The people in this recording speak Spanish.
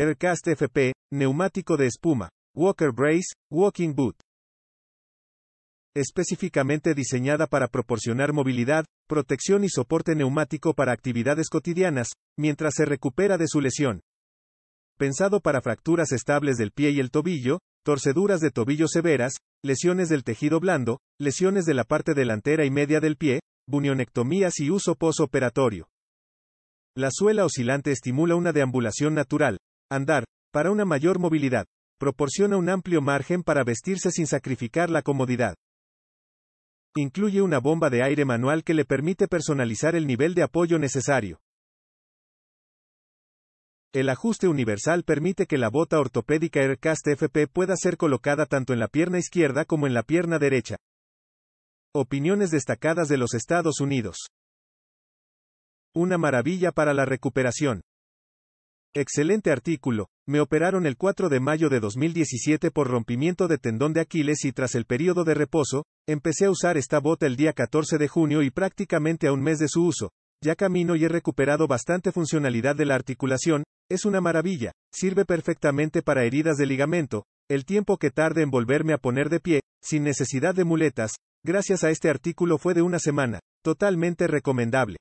Aircast FP, neumático de espuma, Walker Brace, Walking Boot. Específicamente diseñada para proporcionar movilidad, protección y soporte neumático para actividades cotidianas, mientras se recupera de su lesión. Pensado para fracturas estables del pie y el tobillo, torceduras de tobillo severas, lesiones del tejido blando, lesiones de la parte delantera y media del pie, bunionectomías y uso posoperatorio. La suela oscilante estimula una deambulación natural, Andar, para una mayor movilidad, proporciona un amplio margen para vestirse sin sacrificar la comodidad. Incluye una bomba de aire manual que le permite personalizar el nivel de apoyo necesario. El ajuste universal permite que la bota ortopédica Aircast FP pueda ser colocada tanto en la pierna izquierda como en la pierna derecha. Opiniones destacadas de los Estados Unidos. Una maravilla para la recuperación. Excelente artículo. Me operaron el 4 de mayo de 2017 por rompimiento de tendón de Aquiles y tras el periodo de reposo, empecé a usar esta bota el día 14 de junio y prácticamente a un mes de su uso. Ya camino y he recuperado bastante funcionalidad de la articulación, es una maravilla, sirve perfectamente para heridas de ligamento, el tiempo que tarde en volverme a poner de pie, sin necesidad de muletas, gracias a este artículo fue de una semana, totalmente recomendable.